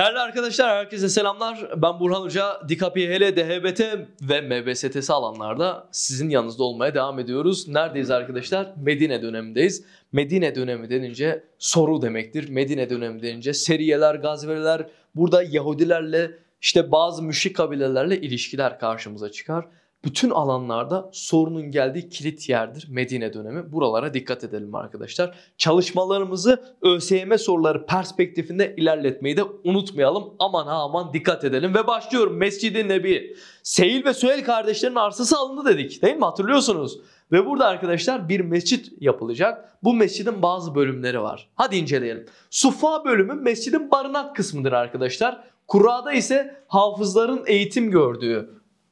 Değerli arkadaşlar herkese selamlar. Ben Burhan Hoca. DKPHL, DHBT ve MBSTS alanlarda sizin yanınızda olmaya devam ediyoruz. Neredeyiz arkadaşlar? Medine dönemindeyiz. Medine dönemi denince soru demektir. Medine dönemi denince seriyeler, gazveler, burada Yahudilerle işte bazı müşrik kabilelerle ilişkiler karşımıza çıkar bütün alanlarda sorunun geldiği kilit yerdir Medine dönemi. Buralara dikkat edelim arkadaşlar. Çalışmalarımızı ÖSYM soruları perspektifinde ilerletmeyi de unutmayalım. Aman ha aman dikkat edelim ve başlıyorum Mescid-i Nebi. Seyil ve Süheyl kardeşlerin arsası alındı dedik değil mi hatırlıyorsunuz? Ve burada arkadaşlar bir mescit yapılacak. Bu mescidin bazı bölümleri var. Hadi inceleyelim. Suffa bölümü mescidin barınak kısmıdır arkadaşlar. Kura'da ise hafızların eğitim gördüğü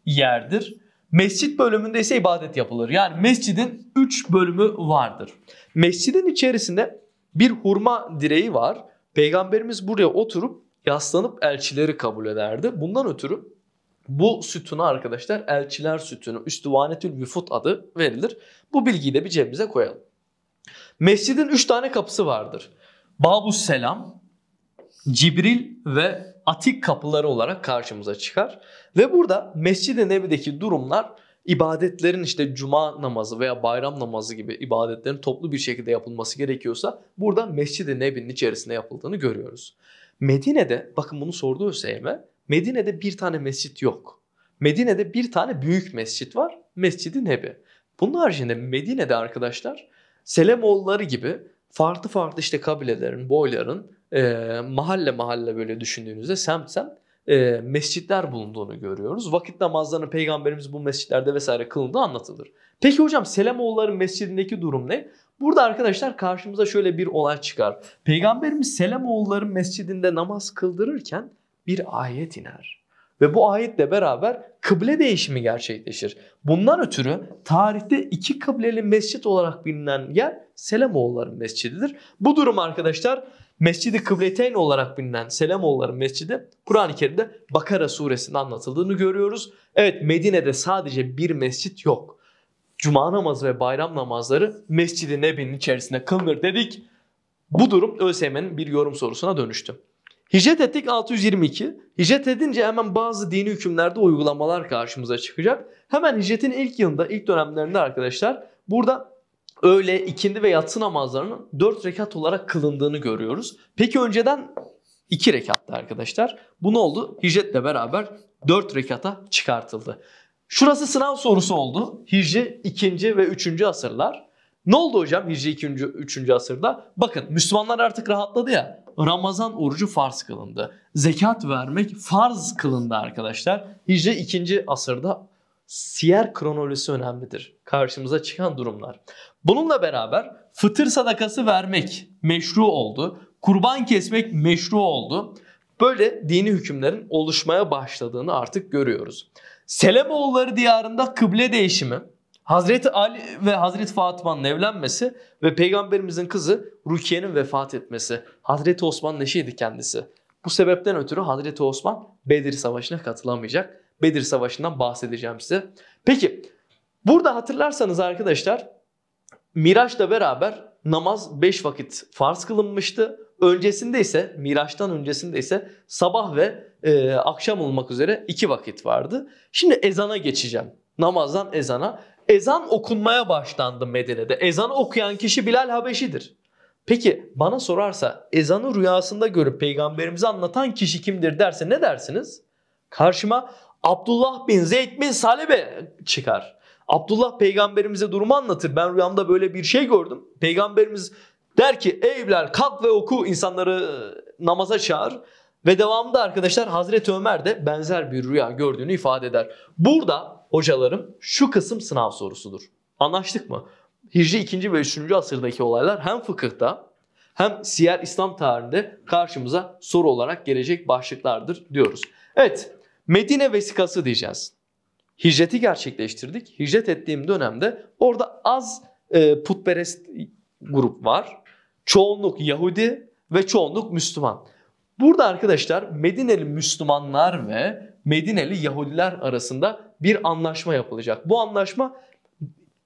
yerdir. Mescit bölümünde ise ibadet yapılır. Yani mescidin 3 bölümü vardır. Mescidin içerisinde bir hurma direği var. Peygamberimiz buraya oturup yaslanıp elçileri kabul ederdi. Bundan ötürü bu sütunu arkadaşlar elçiler sütunu, üstüvanetül vüfut adı verilir. Bu bilgiyi de bir cebimize koyalım. Mescidin 3 tane kapısı vardır. Babus selam, Cibril ve atik kapıları olarak karşımıza çıkar. Ve burada Mescid-i Nebi'deki durumlar ibadetlerin işte cuma namazı veya bayram namazı gibi ibadetlerin toplu bir şekilde yapılması gerekiyorsa burada Mescid-i Nebi'nin içerisinde yapıldığını görüyoruz. Medine'de bakın bunu sordu Hüseyin'e Medine'de bir tane mescit yok. Medine'de bir tane büyük mescit var. Mescid-i Nebi. Bunun haricinde Medine'de arkadaşlar Selemoğulları gibi farklı farklı işte kabilelerin, boyların e, mahalle mahalle böyle düşündüğünüzde semt semt e, mescitler bulunduğunu görüyoruz. Vakit namazlarını peygamberimiz bu mescitlerde vesaire kılındığı anlatılır. Peki hocam Selemoğulları mescidindeki durum ne? Burada arkadaşlar karşımıza şöyle bir olay çıkar. Peygamberimiz Selemoğulları mescidinde namaz kıldırırken bir ayet iner. Ve bu ayetle beraber kıble değişimi gerçekleşir. Bundan ötürü tarihte iki kıbleli mescit olarak bilinen yer Selemoğulları mescididir. Bu durum arkadaşlar Mescid-i Kıbleteyn olarak bilinen Selemoğulların mescidi Kur'an-ı Kerim'de Bakara suresinde anlatıldığını görüyoruz. Evet Medine'de sadece bir mescit yok. Cuma namazı ve bayram namazları Mescid-i Nebi'nin içerisinde kılınır dedik. Bu durum ÖSYM'nin bir yorum sorusuna dönüştü. Hicret ettik 622. Hicret edince hemen bazı dini hükümlerde uygulamalar karşımıza çıkacak. Hemen hicretin ilk yılında, ilk dönemlerinde arkadaşlar burada öğle, ikindi ve yatsı namazlarının 4 rekat olarak kılındığını görüyoruz. Peki önceden 2 rekattı arkadaşlar. Bu ne oldu? Hicretle beraber 4 rekata çıkartıldı. Şurası sınav sorusu oldu. Hicri 2. ve 3. asırlar. Ne oldu hocam Hicri 2. 3. asırda? Bakın Müslümanlar artık rahatladı ya. Ramazan orucu farz kılındı. Zekat vermek farz kılındı arkadaşlar. Hicri 2. asırda siyer kronolojisi önemlidir. Karşımıza çıkan durumlar. Bununla beraber fıtır sadakası vermek meşru oldu. Kurban kesmek meşru oldu. Böyle dini hükümlerin oluşmaya başladığını artık görüyoruz. Selemoğulları diyarında kıble değişimi, Hazreti Ali ve Hazreti Fatıma'nın evlenmesi ve peygamberimizin kızı Rukiye'nin vefat etmesi. Hazreti Osman eşiydi kendisi. Bu sebepten ötürü Hazreti Osman Bedir Savaşı'na katılamayacak. Bedir Savaşı'ndan bahsedeceğim size. Peki burada hatırlarsanız arkadaşlar Miraç'la beraber namaz 5 vakit farz kılınmıştı. Öncesinde ise Miraç'tan öncesinde ise sabah ve e, akşam olmak üzere 2 vakit vardı. Şimdi ezana geçeceğim. Namazdan ezana. Ezan okunmaya başlandı Medine'de. Ezan okuyan kişi Bilal Habeşi'dir. Peki bana sorarsa ezanı rüyasında görüp peygamberimizi anlatan kişi kimdir derse ne dersiniz? Karşıma Abdullah bin Zeyd bin Salebe çıkar. Abdullah peygamberimize durumu anlatır. Ben rüyamda böyle bir şey gördüm. Peygamberimiz der ki evler kalk ve oku insanları e, namaza çağır. Ve devamında arkadaşlar Hazreti Ömer de benzer bir rüya gördüğünü ifade eder. Burada hocalarım şu kısım sınav sorusudur. Anlaştık mı? Hicri 2. ve 3. asırdaki olaylar hem fıkıhta hem siyer İslam tarihinde karşımıza soru olarak gelecek başlıklardır diyoruz. Evet Medine vesikası diyeceğiz. Hicreti gerçekleştirdik. Hicret ettiğim dönemde orada az e, putperest grup var. Çoğunluk Yahudi ve çoğunluk Müslüman. Burada arkadaşlar Medineli Müslümanlar ve Medineli Yahudiler arasında bir anlaşma yapılacak. Bu anlaşma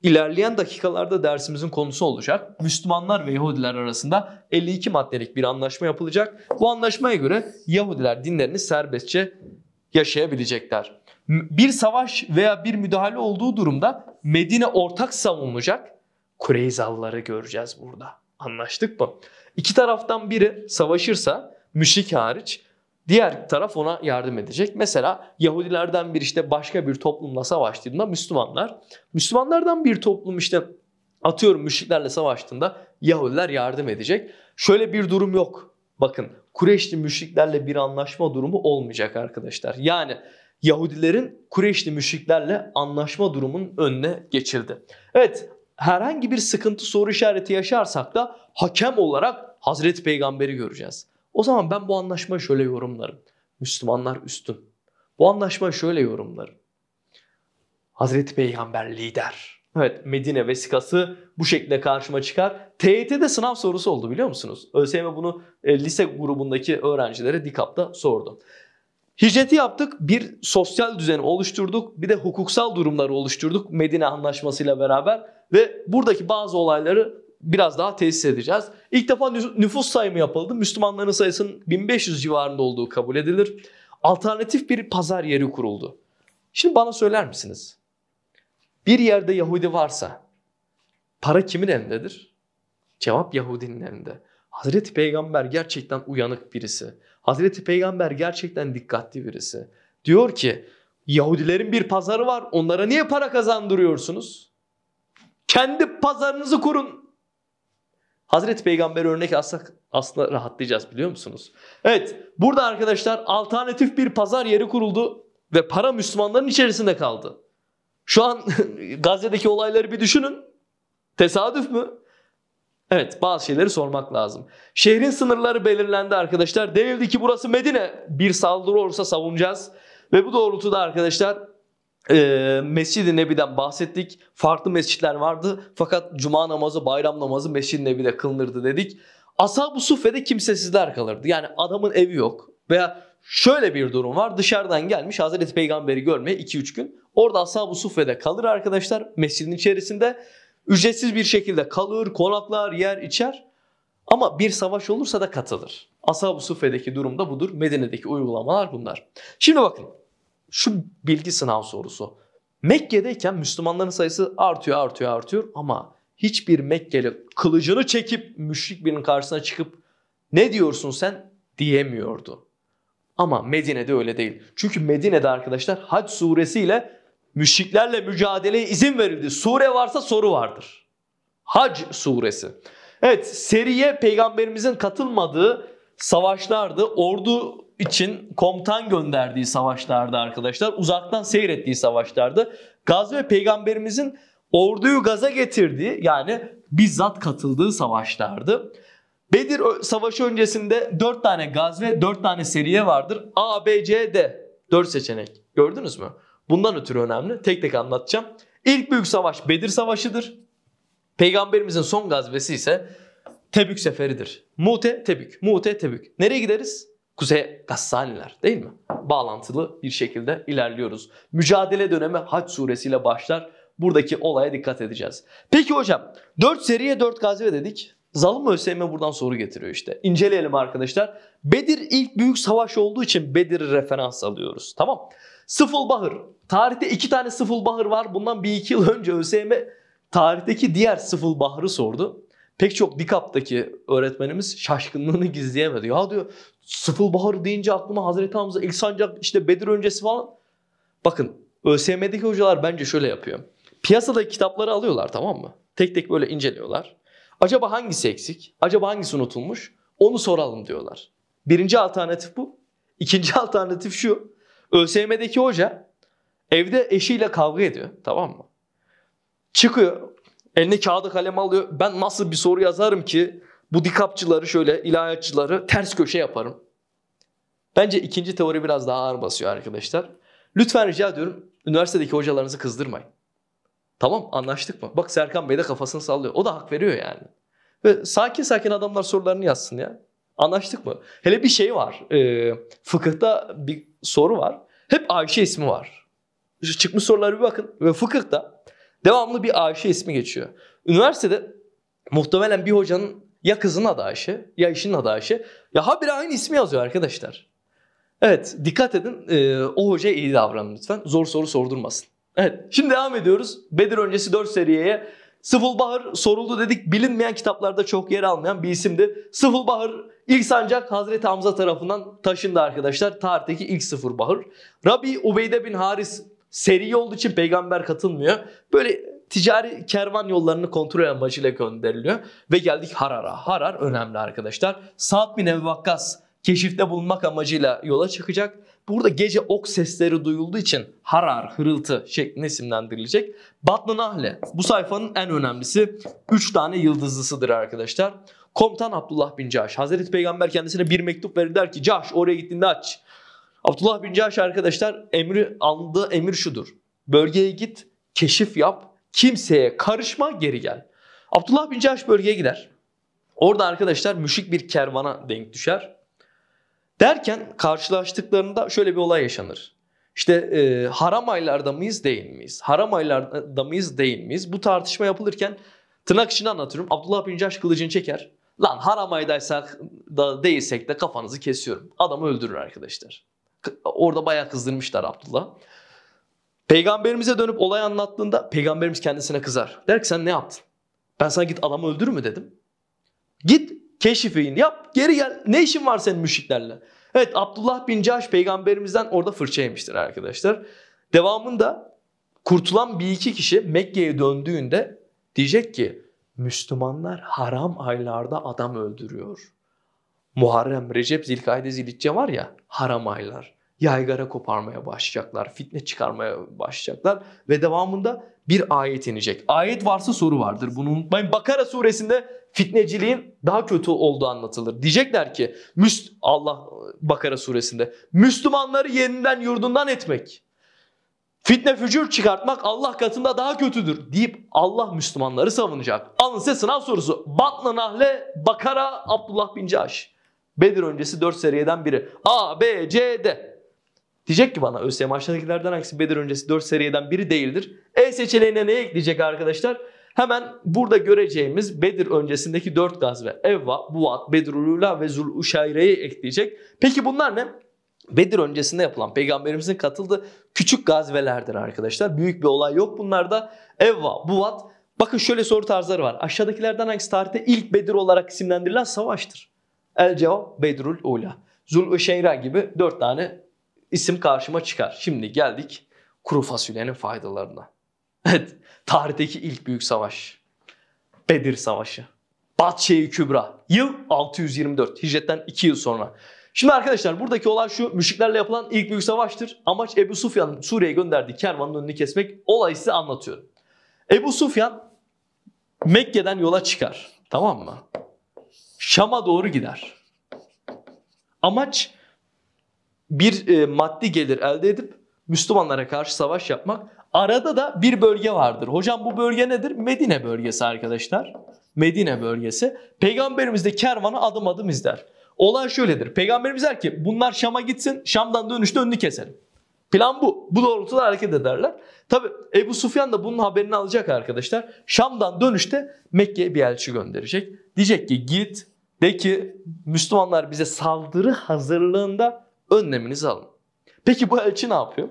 ilerleyen dakikalarda dersimizin konusu olacak. Müslümanlar ve Yahudiler arasında 52 maddelik bir anlaşma yapılacak. Bu anlaşmaya göre Yahudiler dinlerini serbestçe yaşayabilecekler. Bir savaş veya bir müdahale olduğu durumda Medine ortak savunulacak. Kureyzalıları göreceğiz burada. Anlaştık mı? İki taraftan biri savaşırsa müşrik hariç diğer taraf ona yardım edecek. Mesela Yahudilerden bir işte başka bir toplumla savaştığında Müslümanlar, Müslümanlardan bir toplum işte atıyorum müşriklerle savaştığında Yahudiler yardım edecek. Şöyle bir durum yok. Bakın Kureyşli müşriklerle bir anlaşma durumu olmayacak arkadaşlar. Yani Yahudilerin Kureyşli müşriklerle anlaşma durumunun önüne geçildi. Evet herhangi bir sıkıntı soru işareti yaşarsak da hakem olarak Hazreti Peygamber'i göreceğiz. O zaman ben bu anlaşma şöyle yorumlarım. Müslümanlar üstün. Bu anlaşma şöyle yorumlarım. Hazreti Peygamber lider. Evet Medine vesikası bu şekilde karşıma çıkar. TYT'de sınav sorusu oldu biliyor musunuz? ÖSYM bunu e, lise grubundaki öğrencilere DİKAP'ta sordu. Hicreti yaptık, bir sosyal düzeni oluşturduk, bir de hukuksal durumları oluşturduk Medine Anlaşması'yla beraber ve buradaki bazı olayları biraz daha tesis edeceğiz. İlk defa nüfus sayımı yapıldı. Müslümanların sayısının 1500 civarında olduğu kabul edilir. Alternatif bir pazar yeri kuruldu. Şimdi bana söyler misiniz? Bir yerde Yahudi varsa para kimin elindedir? Cevap Yahudinin elinde. Hazreti Peygamber gerçekten uyanık birisi. Hazreti Peygamber gerçekten dikkatli birisi. Diyor ki Yahudilerin bir pazarı var. Onlara niye para kazandırıyorsunuz? Kendi pazarınızı kurun. Hazreti Peygamber örnek alsak aslında rahatlayacağız biliyor musunuz? Evet burada arkadaşlar alternatif bir pazar yeri kuruldu ve para Müslümanların içerisinde kaldı. Şu an Gazze'deki olayları bir düşünün. Tesadüf mü? Evet bazı şeyleri sormak lazım. Şehrin sınırları belirlendi arkadaşlar. Denildi ki burası Medine. Bir saldırı olursa savunacağız. Ve bu doğrultuda arkadaşlar e, Mescid-i Nebi'den bahsettik. Farklı mescitler vardı. Fakat cuma namazı, bayram namazı Mescid-i Nebi'de kılınırdı dedik. Ashab-ı Suffe'de kimsesizler kalırdı. Yani adamın evi yok. Veya şöyle bir durum var. Dışarıdan gelmiş Hazreti Peygamber'i görmeye 2-3 gün. Orada Ashab-ı Suffe'de kalır arkadaşlar mescidin içerisinde. Ücretsiz bir şekilde kalır, konaklar, yer, içer. Ama bir savaş olursa da katılır. Ashab-ı Suffe'deki durum da budur. Medine'deki uygulamalar bunlar. Şimdi bakın şu bilgi sınav sorusu. Mekke'deyken Müslümanların sayısı artıyor, artıyor, artıyor ama hiçbir Mekkeli kılıcını çekip müşrik birinin karşısına çıkıp ne diyorsun sen diyemiyordu. Ama Medine'de öyle değil. Çünkü Medine'de arkadaşlar Hac suresiyle müşriklerle mücadeleye izin verildi. Sure varsa soru vardır. Hac suresi. Evet seriye peygamberimizin katılmadığı savaşlardı. Ordu için komutan gönderdiği savaşlardı arkadaşlar. Uzaktan seyrettiği savaşlardı. Gazve peygamberimizin orduyu gaza getirdiği yani bizzat katıldığı savaşlardı. Bedir Savaşı öncesinde 4 tane gazve, ve 4 tane seriye vardır. A, B, C, D. 4 seçenek. Gördünüz mü? Bundan ötürü önemli. Tek tek anlatacağım. İlk büyük savaş Bedir Savaşı'dır. Peygamberimizin son gazvesi ise Tebük seferidir. Mute Tebük, Mute Tebük. Nereye gideriz? Kuzey Gassaniler değil mi? Bağlantılı bir şekilde ilerliyoruz. Mücadele dönemi Haç suresiyle başlar. Buradaki olaya dikkat edeceğiz. Peki hocam 4 seriye 4 gazve dedik. Zalım ÖSYM buradan soru getiriyor işte. İnceleyelim arkadaşlar. Bedir ilk büyük savaş olduğu için Bedir'i referans alıyoruz. Tamam. Sıfılbahır. Tarihte iki tane Sıfılbahır var. Bundan bir iki yıl önce ÖSYM tarihteki diğer Sıfılbahır'ı sordu. Pek çok dikaptaki öğretmenimiz şaşkınlığını gizleyemedi. Ya diyor Sıfılbahır deyince aklıma Hazreti Hamza, ilk sancak işte Bedir öncesi falan. Bakın ÖSYM'deki hocalar bence şöyle yapıyor. Piyasada kitapları alıyorlar tamam mı? Tek tek böyle inceliyorlar. Acaba hangisi eksik? Acaba hangisi unutulmuş? Onu soralım diyorlar. Birinci alternatif bu. İkinci alternatif şu. ÖSYM'deki hoca evde eşiyle kavga ediyor. Tamam mı? Çıkıyor. Eline kağıdı kalem alıyor. Ben nasıl bir soru yazarım ki bu dikapçıları şöyle ilahiyatçıları ters köşe yaparım. Bence ikinci teori biraz daha ağır basıyor arkadaşlar. Lütfen rica ediyorum üniversitedeki hocalarınızı kızdırmayın. Tamam anlaştık mı? Bak Serkan Bey de kafasını sallıyor. O da hak veriyor yani. Ve sakin sakin adamlar sorularını yazsın ya. Anlaştık mı? Hele bir şey var. E, fıkıhta bir soru var. Hep Ayşe ismi var. Şu çıkmış soruları bir bakın. Ve fıkıhta devamlı bir Ayşe ismi geçiyor. Üniversitede muhtemelen bir hocanın ya kızın adı Ayşe ya işinin adı Ayşe. Ya ha bir aynı ismi yazıyor arkadaşlar. Evet dikkat edin. E, o hocaya iyi davranın lütfen. Zor soru sordurmasın. Evet. Şimdi devam ediyoruz. Bedir öncesi 4 seriyeye. Sıfılbahar soruldu dedik. Bilinmeyen kitaplarda çok yer almayan bir isimdi. Sıfılbahar ilk sancak Hazreti Hamza tarafından taşındı arkadaşlar. Tarihteki ilk sıfır sıfılbahar. Rabi Ubeyde bin Haris seri olduğu için peygamber katılmıyor. Böyle ticari kervan yollarını kontrol eden amacıyla gönderiliyor. Ve geldik Harar'a. Harar önemli arkadaşlar. Saat bin Ebu Vakkas keşifte bulunmak amacıyla yola çıkacak. Burada gece ok sesleri duyulduğu için harar, hırıltı şeklinde isimlendirilecek. Batlı Nahle bu sayfanın en önemlisi 3 tane yıldızlısıdır arkadaşlar. Komutan Abdullah bin Caş. Hazreti Peygamber kendisine bir mektup verir der ki Caş oraya gittiğinde aç. Abdullah bin Caş arkadaşlar emri aldığı emir şudur. Bölgeye git, keşif yap, kimseye karışma geri gel. Abdullah bin Caş bölgeye gider. Orada arkadaşlar müşrik bir kervana denk düşer. Derken karşılaştıklarında şöyle bir olay yaşanır. İşte e, haram aylarda mıyız değil miyiz? Haram aylarda mıyız değil miyiz? Bu tartışma yapılırken tırnak içinde anlatıyorum. Abdullah bin Caş kılıcını çeker. Lan haram aydaysak da değilsek de kafanızı kesiyorum. Adamı öldürür arkadaşlar. Orada bayağı kızdırmışlar Abdullah. Peygamberimize dönüp olay anlattığında peygamberimiz kendisine kızar. Der ki sen ne yaptın? Ben sana git adamı öldür mü dedim. Git Keşifeyin yap geri gel ne işin var senin müşriklerle. Evet Abdullah bin Caş peygamberimizden orada fırça yemiştir arkadaşlar. Devamında kurtulan bir iki kişi Mekke'ye döndüğünde diyecek ki Müslümanlar haram aylarda adam öldürüyor. Muharrem, Recep, Zilkayde, Zilitçe var ya haram aylar. Yaygara koparmaya başlayacaklar, fitne çıkarmaya başlayacaklar ve devamında bir ayet inecek. Ayet varsa soru vardır bunu unutmayın. Bakara suresinde fitneciliğin daha kötü olduğu anlatılır. Diyecekler ki Müsl Allah Bakara suresinde Müslümanları yeniden yurdundan etmek. Fitne fücür çıkartmak Allah katında daha kötüdür deyip Allah Müslümanları savunacak. Alın size sınav sorusu. Batlı Nahle Bakara Abdullah bin Caş. Bedir öncesi 4 seriyeden biri. A, B, C, D. Diyecek ki bana ÖSYM aşağıdakilerden hangisi Bedir öncesi 4 seriyeden biri değildir. E seçeneğine ne ekleyecek arkadaşlar? Hemen burada göreceğimiz Bedir öncesindeki dört gazve Evva, Buat, Bedrulula ve Zuluşayre'yi ekleyecek. Peki bunlar ne? Bedir öncesinde yapılan peygamberimizin katıldığı küçük gazvelerdir arkadaşlar. Büyük bir olay yok bunlarda. Evva, Buat. Bakın şöyle soru tarzları var. Aşağıdakilerden hangisi tarihte ilk Bedir olarak isimlendirilen savaştır? El cevap Bedrul Ula. Zul Uşeyra gibi dört tane isim karşıma çıkar. Şimdi geldik kuru fasulyenin faydalarına. Evet, tarihteki ilk büyük savaş. Bedir Savaşı. Batşe-i Kübra. Yıl 624. Hicretten 2 yıl sonra. Şimdi arkadaşlar buradaki olay şu. Müşriklerle yapılan ilk büyük savaştır. Amaç Ebu Sufyan'ın Suriye'ye gönderdiği kervanın önünü kesmek. Olayı size anlatıyorum. Ebu Sufyan Mekke'den yola çıkar. Tamam mı? Şam'a doğru gider. Amaç bir e, maddi gelir elde edip Müslümanlara karşı savaş yapmak. Arada da bir bölge vardır. Hocam bu bölge nedir? Medine bölgesi arkadaşlar. Medine bölgesi. Peygamberimiz de kervanı adım adım izler. Olay şöyledir. Peygamberimiz der ki bunlar Şam'a gitsin. Şam'dan dönüşte önünü keselim. Plan bu. Bu doğrultuda hareket ederler. Tabi Ebu Sufyan da bunun haberini alacak arkadaşlar. Şam'dan dönüşte Mekke'ye bir elçi gönderecek. Diyecek ki git de ki Müslümanlar bize saldırı hazırlığında önleminizi alın. Peki bu elçi ne yapıyor?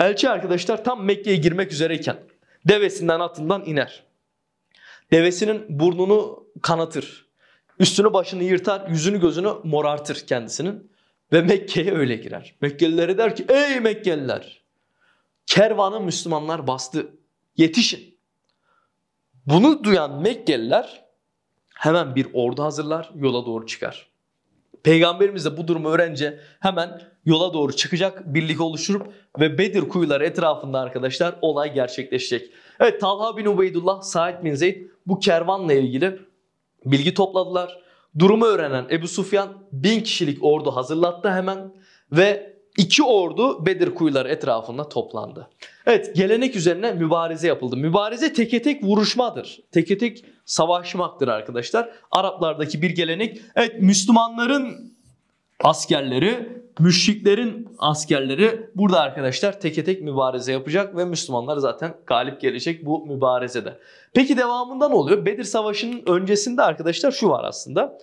Elçi arkadaşlar tam Mekke'ye girmek üzereyken devesinden atından iner. Devesinin burnunu kanatır. Üstünü başını yırtar, yüzünü gözünü morartır kendisinin. Ve Mekke'ye öyle girer. Mekkelilere der ki ey Mekkeliler kervanı Müslümanlar bastı yetişin. Bunu duyan Mekkeliler hemen bir ordu hazırlar yola doğru çıkar. Peygamberimiz de bu durumu öğrenince hemen yola doğru çıkacak, birlik oluşturup ve Bedir kuyuları etrafında arkadaşlar olay gerçekleşecek. Evet Talha bin Ubeydullah, Said bin Zeyd bu kervanla ilgili bilgi topladılar. Durumu öğrenen Ebu Sufyan bin kişilik ordu hazırlattı hemen ve iki ordu Bedir kuyuları etrafında toplandı. Evet gelenek üzerine mübarize yapıldı. Mübarize teke tek vuruşmadır. Teke tek savaşmaktır arkadaşlar. Araplardaki bir gelenek. Evet Müslümanların askerleri müşriklerin askerleri burada arkadaşlar teke tek mübareze yapacak ve Müslümanlar zaten galip gelecek bu mübarezede. Peki devamında ne oluyor? Bedir Savaşı'nın öncesinde arkadaşlar şu var aslında.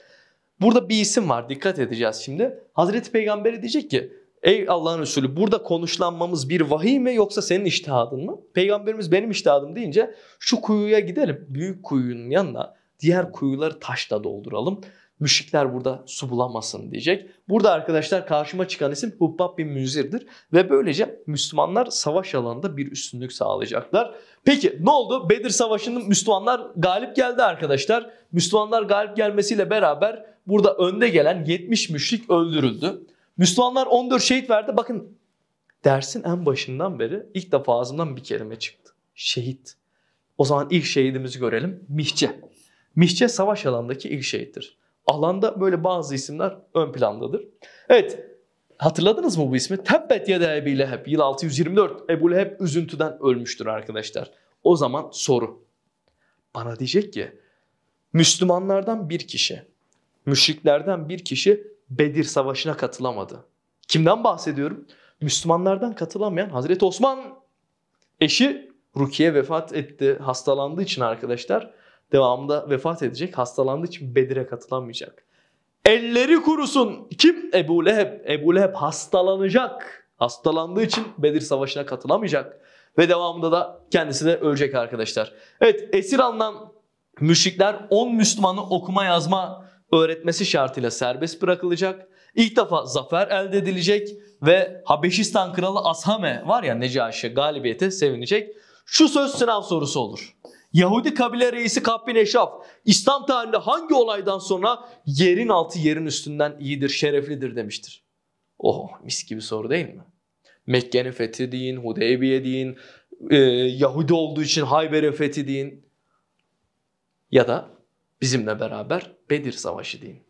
Burada bir isim var dikkat edeceğiz şimdi. Hazreti Peygamber'e diyecek ki Ey Allah'ın Resulü burada konuşlanmamız bir vahiy mi yoksa senin iştihadın mı? Peygamberimiz benim iştihadım deyince şu kuyuya gidelim. Büyük kuyunun yanına diğer kuyuları taşla dolduralım. Müşrikler burada su bulamasın diyecek. Burada arkadaşlar karşıma çıkan isim Hubbab bin Münzir'dir. Ve böylece Müslümanlar savaş alanında bir üstünlük sağlayacaklar. Peki ne oldu? Bedir Savaşı'nın Müslümanlar galip geldi arkadaşlar. Müslümanlar galip gelmesiyle beraber burada önde gelen 70 müşrik öldürüldü. Müslümanlar 14 şehit verdi. Bakın dersin en başından beri ilk defa ağzımdan bir kelime çıktı. Şehit. O zaman ilk şehidimizi görelim. Mihce. Mihce savaş alanındaki ilk şehittir alanda böyle bazı isimler ön plandadır. Evet, hatırladınız mı bu ismi? Tebbet yede Ebi Leheb, yıl 624. Ebu Leheb üzüntüden ölmüştür arkadaşlar. O zaman soru. Bana diyecek ki, Müslümanlardan bir kişi, müşriklerden bir kişi Bedir Savaşı'na katılamadı. Kimden bahsediyorum? Müslümanlardan katılamayan Hazreti Osman eşi Rukiye vefat etti, hastalandığı için arkadaşlar devamında vefat edecek. Hastalandığı için Bedir'e katılamayacak. Elleri kurusun. Kim? Ebu Leheb. Ebu Leheb hastalanacak. Hastalandığı için Bedir Savaşı'na katılamayacak. Ve devamında da kendisi de ölecek arkadaşlar. Evet esir alınan müşrikler 10 Müslümanı okuma yazma öğretmesi şartıyla serbest bırakılacak. İlk defa zafer elde edilecek ve Habeşistan kralı Ashame var ya Necaşi galibiyete sevinecek. Şu söz sınav sorusu olur. Yahudi kabile reisi Kabbin Eşaf İslam tarihinde hangi olaydan sonra yerin altı yerin üstünden iyidir, şereflidir demiştir. Oh mis gibi soru değil mi? Mekke'nin fethi deyin, Hudeybiye deyin, e, Yahudi olduğu için Hayber'in fethi deyin. Ya da bizimle beraber Bedir Savaşı deyin.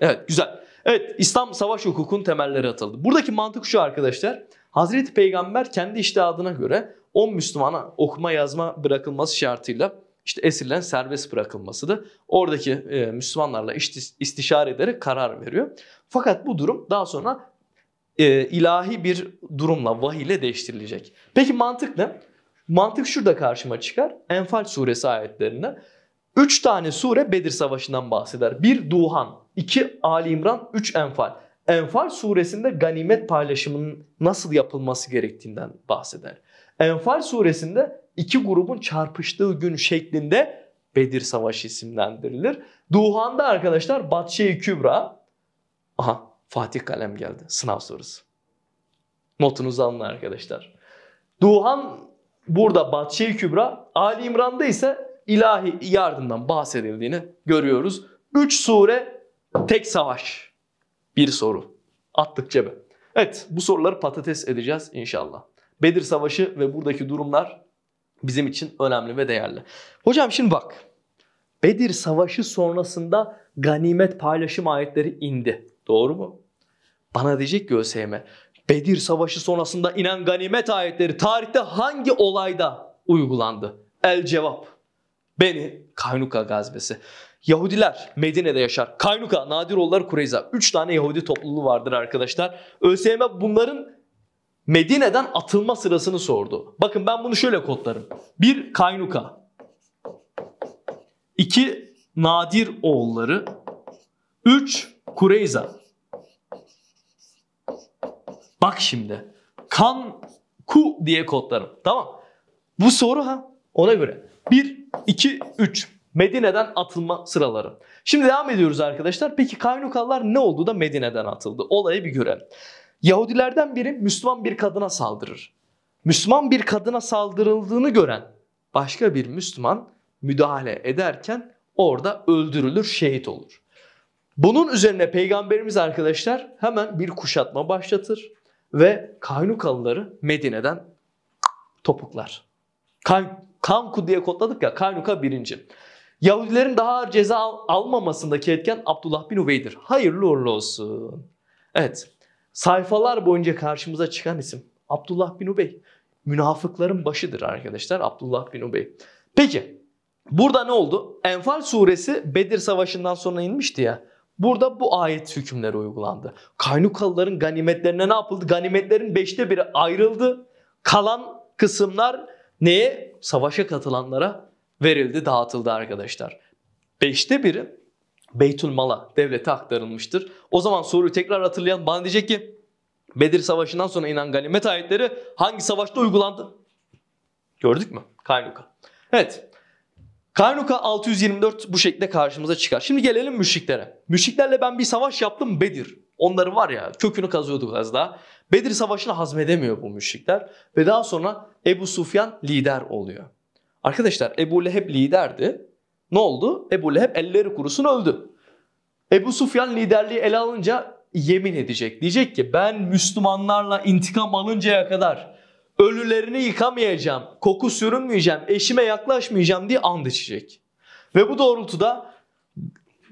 Evet güzel. Evet İslam savaş hukukunun temelleri atıldı. Buradaki mantık şu arkadaşlar. Hazreti Peygamber kendi iştihadına göre 10 Müslümana okuma yazma bırakılması şartıyla işte esirlerin serbest bırakılmasıdır. Oradaki e, Müslümanlarla istişare ederek karar veriyor. Fakat bu durum daha sonra e, ilahi bir durumla, vahiyle değiştirilecek. Peki mantık ne? Mantık şurada karşıma çıkar. Enfal suresi ayetlerinde. Üç tane sure Bedir Savaşı'ndan bahseder. Bir Duhan, iki Ali İmran, üç Enfal. Enfal suresinde ganimet paylaşımının nasıl yapılması gerektiğinden bahseder. Enfal suresinde iki grubun çarpıştığı gün şeklinde Bedir Savaşı isimlendirilir. Duhan'da arkadaşlar Batşe-i Kübra. Aha Fatih Kalem geldi sınav sorusu. Notunuzu alın arkadaşlar. Duhan burada Batşe-i Kübra, Ali İmran'da ise ilahi yardımdan bahsedildiğini görüyoruz. Üç sure tek savaş. Bir soru. Attık cebe. Evet bu soruları patates edeceğiz inşallah. Bedir Savaşı ve buradaki durumlar bizim için önemli ve değerli. Hocam şimdi bak. Bedir Savaşı sonrasında ganimet paylaşım ayetleri indi. Doğru mu? Bana diyecek ki ÖSYM, e, Bedir Savaşı sonrasında inen ganimet ayetleri tarihte hangi olayda uygulandı? El cevap. Beni Kaynuka gazbesi. Yahudiler Medine'de yaşar. Kaynuka, Nadiroğulları, Kureyza. Üç tane Yahudi topluluğu vardır arkadaşlar. ÖSYM e bunların Medine'den atılma sırasını sordu. Bakın ben bunu şöyle kodlarım. bir Kaynuka 2. Nadir oğulları üç Kureyza Bak şimdi. Kan ku diye kodlarım. Tamam. Bu soru ha. Ona göre. Bir, iki, üç Medine'den atılma sıraları. Şimdi devam ediyoruz arkadaşlar. Peki Kaynukalar ne oldu da Medine'den atıldı? Olayı bir görelim. Yahudilerden biri Müslüman bir kadına saldırır. Müslüman bir kadına saldırıldığını gören başka bir Müslüman müdahale ederken orada öldürülür, şehit olur. Bunun üzerine peygamberimiz arkadaşlar hemen bir kuşatma başlatır ve Kaynukalıları Medine'den topuklar. Kan, Kanku diye kodladık ya Kaynuka birinci. Yahudilerin daha ceza al almamasındaki etken Abdullah bin Ubey'dir. Hayırlı uğurlu olsun. Evet sayfalar boyunca karşımıza çıkan isim Abdullah bin Ubey. Münafıkların başıdır arkadaşlar Abdullah bin Ubey. Peki burada ne oldu? Enfal suresi Bedir Savaşı'ndan sonra inmişti ya. Burada bu ayet hükümleri uygulandı. Kaynukalıların ganimetlerine ne yapıldı? Ganimetlerin beşte biri ayrıldı. Kalan kısımlar neye? Savaşa katılanlara verildi, dağıtıldı arkadaşlar. Beşte biri Beytül Mal'a devlete aktarılmıştır. O zaman soruyu tekrar hatırlayan bana diyecek ki Bedir Savaşı'ndan sonra inen ganimet ayetleri hangi savaşta uygulandı? Gördük mü? Kaynuka. Evet. Kaynuka 624 bu şekilde karşımıza çıkar. Şimdi gelelim müşriklere. Müşriklerle ben bir savaş yaptım Bedir. Onları var ya kökünü kazıyorduk az daha. Bedir Savaşı'nı hazmedemiyor bu müşrikler. Ve daha sonra Ebu Sufyan lider oluyor. Arkadaşlar Ebu Leheb liderdi. Ne oldu? Ebu Leheb elleri kurusun öldü. Ebu Sufyan liderliği ele alınca yemin edecek. Diyecek ki ben Müslümanlarla intikam alıncaya kadar ölülerini yıkamayacağım, koku sürünmeyeceğim, eşime yaklaşmayacağım diye and içecek. Ve bu doğrultuda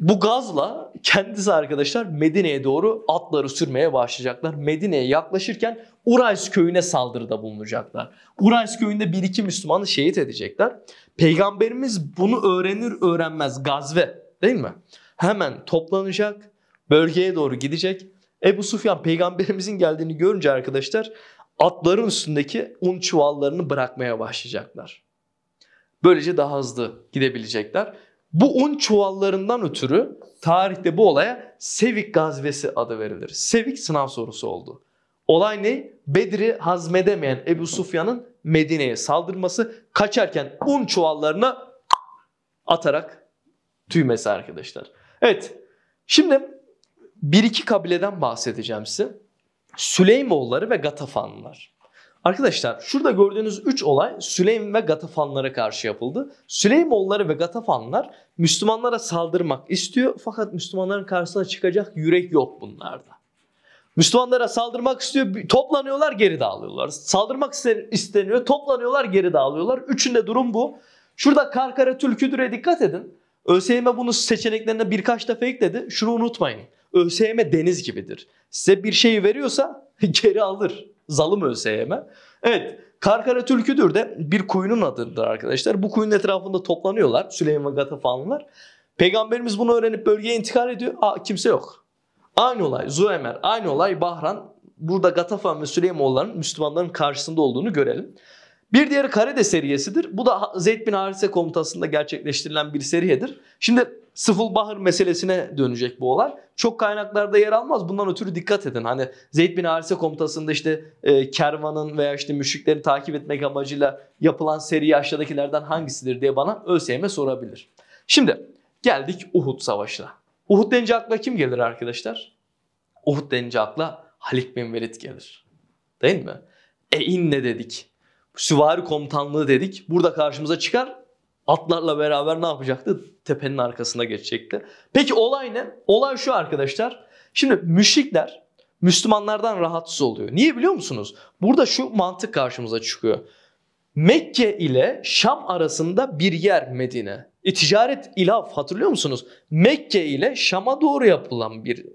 bu gazla kendisi arkadaşlar Medine'ye doğru atları sürmeye başlayacaklar. Medine'ye yaklaşırken Urays köyüne saldırıda bulunacaklar. Urays köyünde bir iki Müslümanı şehit edecekler. Peygamberimiz bunu öğrenir öğrenmez gazve değil mi? Hemen toplanacak, bölgeye doğru gidecek. Ebu Sufyan peygamberimizin geldiğini görünce arkadaşlar atların üstündeki un çuvallarını bırakmaya başlayacaklar. Böylece daha hızlı gidebilecekler. Bu un çuvallarından ötürü tarihte bu olaya Sevik gazvesi adı verilir. Sevik sınav sorusu oldu. Olay ne? Bedir'i hazmedemeyen Ebu Sufyan'ın Medine'ye saldırması kaçarken un çuvallarına atarak tüymesi arkadaşlar. Evet şimdi bir iki kabileden bahsedeceğim size. Süleymoğulları ve Gatafanlılar. Arkadaşlar şurada gördüğünüz 3 olay Süleym ve Gatafanlara karşı yapıldı. Süleymoğulları ve Gatafanlar Müslümanlara saldırmak istiyor fakat Müslümanların karşısına çıkacak yürek yok bunlarda. Müslümanlara saldırmak istiyor, toplanıyorlar geri dağılıyorlar. Saldırmak isteniyor, toplanıyorlar geri dağılıyorlar. Üçünde durum bu. Şurada Karkara Tülküdür'e dikkat edin. ÖSYM e bunu seçeneklerine birkaç defa ekledi. Şunu unutmayın. ÖSYM e deniz gibidir. Size bir şeyi veriyorsa geri alır. Zalım ÖSYM. E. Evet. Karkara Türküdür de bir kuyunun adıdır arkadaşlar. Bu kuyunun etrafında toplanıyorlar Süleyman Gatafanlılar. Peygamberimiz bunu öğrenip bölgeye intikal ediyor. Aa, kimse yok. Aynı olay Zuemer, aynı olay Bahran. Burada Gatafan ve Süleymoğulların Müslümanların karşısında olduğunu görelim. Bir diğeri Karede seriyesidir. Bu da Zeyd bin Harise komutasında gerçekleştirilen bir seriyedir. Şimdi Sıfılbahır meselesine dönecek bu olay. Çok kaynaklarda yer almaz. Bundan ötürü dikkat edin. Hani Zeyd bin Harise komutasında işte e, kervanın veya işte müşrikleri takip etmek amacıyla yapılan seri aşağıdakilerden hangisidir diye bana ÖSYM sorabilir. Şimdi geldik Uhud Savaşı'na. Uhud denince akla kim gelir arkadaşlar? Uhud denince akla Halik bin Velid gelir. Değil mi? E inne dedik. Süvari komutanlığı dedik. Burada karşımıza çıkar. Atlarla beraber ne yapacaktı? tepenin arkasında geçecekti. Peki olay ne? Olay şu arkadaşlar. Şimdi müşrikler Müslümanlardan rahatsız oluyor. Niye biliyor musunuz? Burada şu mantık karşımıza çıkıyor. Mekke ile Şam arasında bir yer Medine. E, ticaret ilaf hatırlıyor musunuz? Mekke ile Şam'a doğru yapılan bir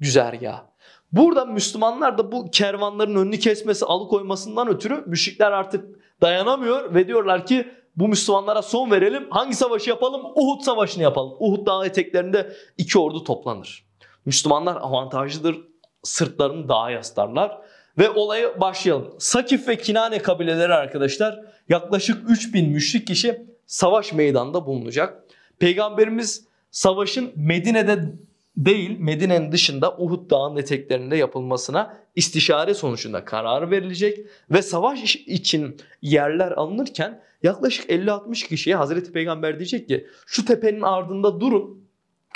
güzergah. Burada Müslümanlar da bu kervanların önünü kesmesi, alıkoymasından ötürü müşrikler artık dayanamıyor ve diyorlar ki bu Müslümanlara son verelim. Hangi savaşı yapalım? Uhud savaşını yapalım. Uhud dağı eteklerinde iki ordu toplanır. Müslümanlar avantajlıdır. Sırtlarını dağa yaslarlar. Ve olaya başlayalım. Sakif ve Kinane kabileleri arkadaşlar yaklaşık 3000 müşrik kişi savaş meydanında bulunacak. Peygamberimiz savaşın Medine'de değil Medine'nin dışında Uhud Dağı'nın eteklerinde yapılmasına istişare sonucunda karar verilecek ve savaş için yerler alınırken yaklaşık 50-60 kişiye Hazreti Peygamber diyecek ki şu tepenin ardında durun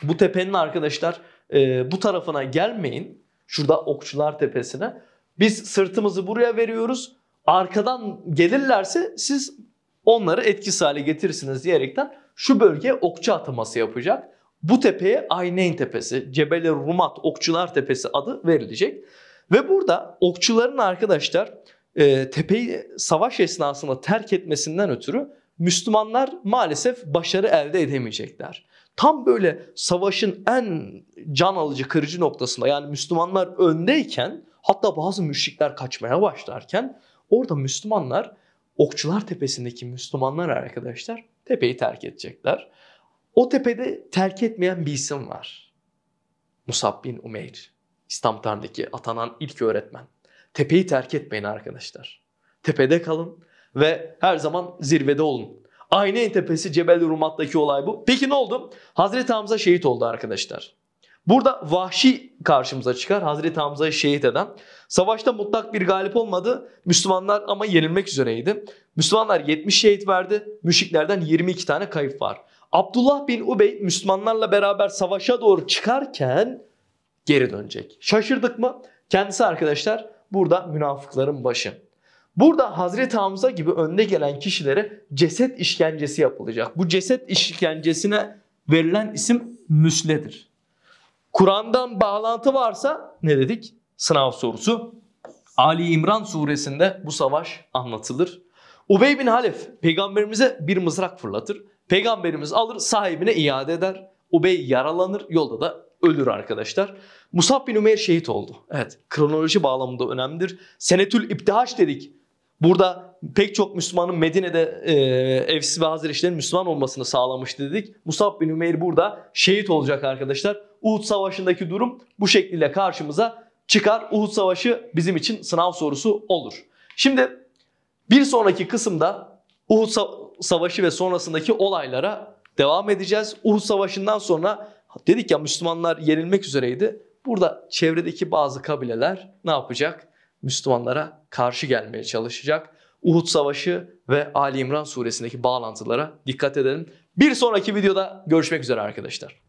bu tepenin arkadaşlar e, bu tarafına gelmeyin şurada Okçular Tepesi'ne biz sırtımızı buraya veriyoruz arkadan gelirlerse siz onları etkisiz hale getirirsiniz diyerekten şu bölgeye okçu ataması yapacak. Bu tepeye Ayneyn Tepesi, Cebele Rumat, Okçular Tepesi adı verilecek. Ve burada okçuların arkadaşlar e, tepeyi savaş esnasında terk etmesinden ötürü Müslümanlar maalesef başarı elde edemeyecekler. Tam böyle savaşın en can alıcı kırıcı noktasında yani Müslümanlar öndeyken hatta bazı müşrikler kaçmaya başlarken orada Müslümanlar Okçular Tepesi'ndeki Müslümanlar arkadaşlar tepeyi terk edecekler. O tepede terk etmeyen bir isim var. Musab bin Umeyr. İslam atanan ilk öğretmen. Tepeyi terk etmeyin arkadaşlar. Tepede kalın ve her zaman zirvede olun. Aynı en tepesi Cebel Rumat'taki olay bu. Peki ne oldu? Hazreti Hamza şehit oldu arkadaşlar. Burada vahşi karşımıza çıkar. Hazreti Hamza'yı şehit eden. Savaşta mutlak bir galip olmadı. Müslümanlar ama yenilmek üzereydi. Müslümanlar 70 şehit verdi. Müşriklerden 22 tane kayıp var. Abdullah bin Ubey Müslümanlarla beraber savaşa doğru çıkarken geri dönecek. Şaşırdık mı? Kendisi arkadaşlar burada münafıkların başı. Burada Hazreti Hamza gibi önde gelen kişilere ceset işkencesi yapılacak. Bu ceset işkencesine verilen isim müsledir. Kur'an'dan bağlantı varsa ne dedik? Sınav sorusu. Ali İmran suresinde bu savaş anlatılır. Ubey bin Halef peygamberimize bir mızrak fırlatır Peygamberimiz alır sahibine iade eder. Ubey yaralanır yolda da ölür arkadaşlar. Musab bin Umeyr şehit oldu. Evet kronoloji bağlamında önemlidir. Senetül İptihaç dedik. Burada pek çok Müslümanın Medine'de e, evsiz ve hazireçlerin Müslüman olmasını sağlamış dedik. Musab bin Umeyr burada şehit olacak arkadaşlar. Uhud Savaşı'ndaki durum bu şekilde karşımıza çıkar. Uhud Savaşı bizim için sınav sorusu olur. Şimdi bir sonraki kısımda Uhud savaşı. Savaşı ve sonrasındaki olaylara devam edeceğiz. Uhud Savaşı'ndan sonra dedik ya Müslümanlar yenilmek üzereydi. Burada çevredeki bazı kabileler ne yapacak? Müslümanlara karşı gelmeye çalışacak. Uhud Savaşı ve Ali İmran suresindeki bağlantılara dikkat edelim. Bir sonraki videoda görüşmek üzere arkadaşlar.